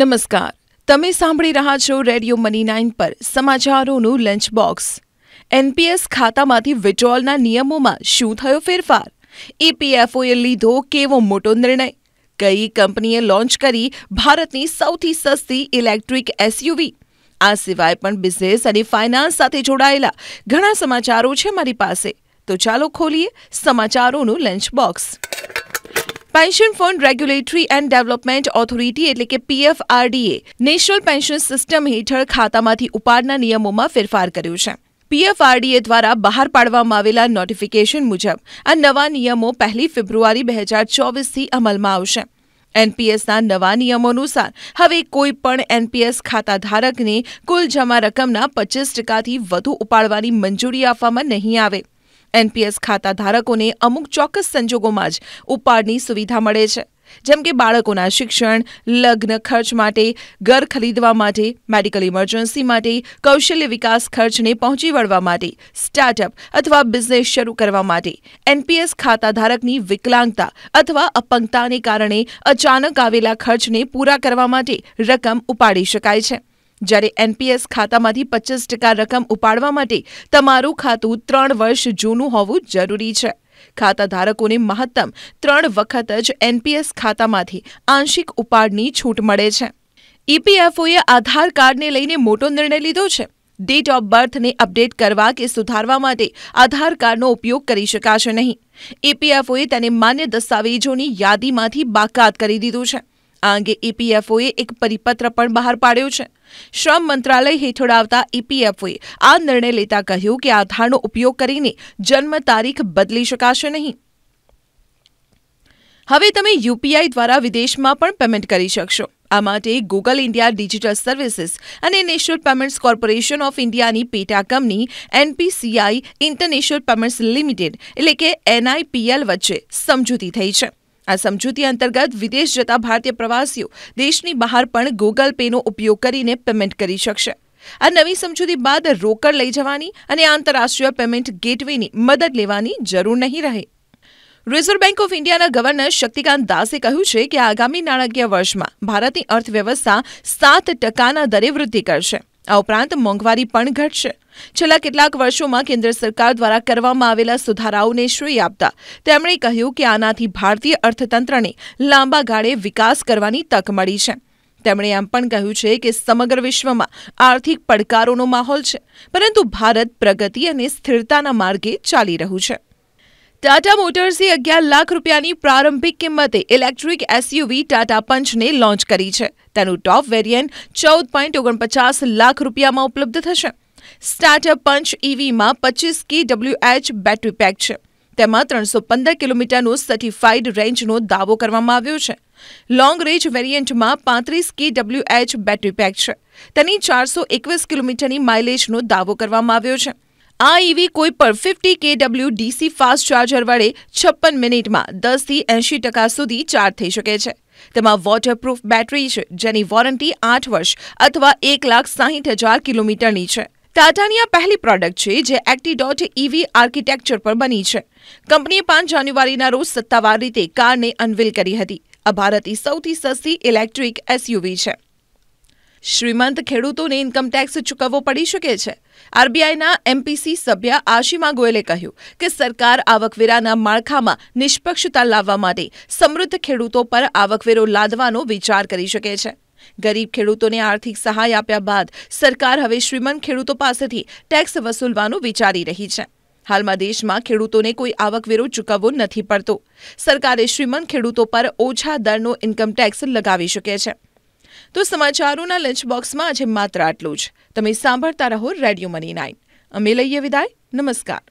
નમસ્કાર તમે સાંભળી રહ્યા છો રેડિયો મની નાઇન પર સમાચારોનું લંચ બોક્સ એનપીએસ ખાતામાંથી વિડ્રોલના નિયમોમાં શું થયો ફેરફાર ઈપીએફઓએ e લીધો કેવો મોટો નિર્ણય કઈ કંપનીએ લોન્ચ કરી ભારતની સૌથી સસ્તી ઇલેક્ટ્રિક એસયુવી આ સિવાય પણ બિઝનેસ અને ફાઇનાન્સ સાથે જોડાયેલા ઘણા સમાચારો છે મારી પાસે તો ચાલો ખોલીએ સમાચારોનું lunch box pension fund regulatory and development authority એટલે કે પીએફઆરડીએ નેશનલ પેન્શન સિસ્ટમ હેઠળ ખાતામાંથી ઉપાડના નિયમોમાં ફેરફાર કર્યો છે પીએફઆરડીએ દ્વારા બહાર પાડવામાં આવેલા નોટિફિકેશન મુજબ આ નવા નિયમો પહેલી ફેબ્રુઆરી બે હજાર ચોવીસથી અમલમાં આવશે એનપીએસના નવા નિયમો અનુસાર હવે કોઈ પણ એનપીએસ ખાતા ધારકને કુલ જમા રકમના પચીસ ટકાથી વધુ ઉપાડવાની મંજૂરી આપવામાં નહીં આવે એનપીએસ ખાતા ધારકોને અમુક ચોક્કસ સંજોગોમાં જ ઉપાડની સુવિધા મળે છે જેમ કે બાળકોના શિક્ષણ લગ્ન ખર્ચ માટે ઘર ખરીદવા માટે મેડિકલ ઇમરજન્સી માટે કૌશલ્ય વિકાસ ખર્ચને પહોંચી વળવા માટે સ્ટાર્ટઅપ અથવા બિઝનેસ શરૂ કરવા માટે એનપીએસ ખાતાધારકની વિકલાંગતા અથવા અપંગતાને કારણે અચાનક આવેલા ખર્ચને પૂરા કરવા માટે રકમ ઉપાડી શકાય છે જ્યારે એનપીએસ ખાતામાંથી પચીસ ટકા રકમ ઉપાડવા માટે તમારું ખાતું ત્રણ વર્ષ જૂનું હોવું જરૂરી છે ખાતા ધારકોને મહત્તમ ત્રણ વખત જ એનપીએસ ખાતામાંથી આંશિક ઉપાડની છૂટ મળે છે ઈપીએફઓએ આધાર કાર્ડને લઈને મોટો નિર્ણય લીધો છે ડેટ ઓફ બર્થને અપડેટ કરવા કે સુધારવા માટે આધાર કાર્ડનો ઉપયોગ કરી શકાશે નહીં ઈપીએફઓએ તેને માન્ય દસ્તાવેજોની યાદીમાંથી બાકાત કરી દીધું છે આ અંગે ઈપીએફઓએ e એક પરિપત્ર પણ બહાર પાડ્યો છે શ્રમ મંત્રાલય હેઠળ આવતા ઈપીએફઓએ e આ નિર્ણય લેતા કહ્યું કે આધારનો ઉપયોગ કરીને જન્મ તારીખ બદલી શકાશે નહીં હવે તમે યુપીઆઈ દ્વારા વિદેશમાં પણ પેમેન્ટ કરી શકશો આ માટે ગૂગલ ઇન્ડિયા ડિજિટલ સર્વિસીસ અને નેશનલ પેમેન્ટ્સ કોર્પોરેશન ઓફ ઇન્ડિયાની પેટા company NPCI international payments limited એટલે કે એનઆઈપીએલ વચ્ચે સમજૂતી થઈ છે આ સમજૂતી અંતર્ગત વિદેશ જતા ભારતીય પ્રવાસીઓ દેશની બહાર પણ ગૂગલ પેનો ઉપયોગ કરીને પેમેન્ટ કરી શકશે આ નવી સમજૂતી બાદ રોકડ લઈ જવાની અને આંતરરાષ્ટ્રીય પેમેન્ટ ગેટવેની મદદ લેવાની જરૂર નહીં રહે રિઝર્વ બેંક ઓફ ઇન્ડિયાના ગવર્નર શક્તિકાંત દાસે કહ્યું છે કે આગામી નાણાકીય વર્ષમાં ભારતની અર્થવ્યવસ્થા સાત ટકાના દરે વૃદ્ધિ કરશે આ ઉપરાંત મોંઘવારી પણ ઘટશે છેલ્લા કેટલાક વર્ષોમાં કેન્દ્ર સરકાર દ્વારા કરવામાં આવેલા સુધારાઓને શ્રેય આપતા તેમણે કહ્યું કે આનાથી ભારતીય અર્થતંત્રને લાંબા ગાળે વિકાસ કરવાની તક મળી છે તેમણે એમ પણ કહ્યું છે કે સમગ્ર વિશ્વમાં આર્થિક પડકારોનો માહોલ છે પરંતુ ભારત પ્રગતિ અને સ્થિરતાના માર્ગે ચાલી રહ્યું છે ટાટા મોટર્સે અગિયાર લાખ રૂપિયાની પ્રારંભિક કિંમતે ઇલેક્ટ્રિક એસયુવી ટાટા પંચને લોન્ચ કરી છે તેનું ટોપ વેરિયન્ટ ચૌદ પોઈન્ટ ઓગણપચાસ લાખ રૂપિયામાં ઉપલબ્ધ થશે સ્ટાર્ટઅપ પંચ ઇવીમાં પચીસ કે ડબલ્યુએચ બેટરી પેક છે તેમાં ત્રણસો પંદર કિલોમીટરનો સર્ટિફાઈડ રેન્જનો દાવો કરવામાં આવ્યો છે લોંગ રેન્જ વેરિયન્ટમાં પાંત્રીસ કે ડબલ્યુએચ બેટરી પેક છે તેની ચારસો એકવીસ કિલોમીટરની માઇલેજનો દાવો કરવામાં આવ્યો છે આ ઈવી કોઈપણ fifty KW DC fast charger વડે છપ્પન મિનિટમાં દસથી એંશી ટકા સુધી ચાર્જ થઈ શકે છે તેમાં વોટરપ્રૂફ બેટરી છે જેની વોરંટી આઠ વર્ષ અથવા એક લાખ સાહીઠ હજાર કિલોમીટરની છે ટાટાની આ પહેલી પ્રોડક્ટ છે જે એક્ટી એક્ટીડોટ ઈવી આર્કિટેક્ચર પર બની છે કંપનીએ પાંચ જાન્યુઆરીના રોજ સત્તાવાર રીતે કારને અનવીલ કરી હતી આ ભારતની સૌથી સસ્તી ઇલેક્ટ્રિક એસયુવી છે શ્રીમંત ખેડૂતોને ઇન્કમટેક્સ ચૂકવવો પડી શકે છે આરબીઆઈના એમપીસી સભ્ય આશિમા ગોયલે કહ્યું કે સરકાર આવકવેરાના માળખામાં નિષ્પક્ષતા લાવવા માટે સમૃદ્ધ ખેડૂતો પર આવકવેરો લાદવાનો વિચાર કરી શકે છે ગરીબ ખેડૂતોને આર્થિક સહાય આપ્યા બાદ સરકાર હવે શ્રીમંત ખેડૂતો પાસેથી ટેક્સ વસૂલવાનું વિચારી રહી છે હાલમાં દેશમાં ખેડૂતોને કોઈ આવકવેરો ચૂકવવો નથી પડતો સરકારે શ્રીમંત ખેડૂતો પર ઓછા દરનો ઇન્કમ ટેક્સ લગાવી શકે છે તો સમાચારોના લંચ બોક્સમાં આજે માત્ર આટલું જ તમે સાંભળતા રહો રેડિયો મની નાઇન અમે લઈએ વિદાય નમસ્કાર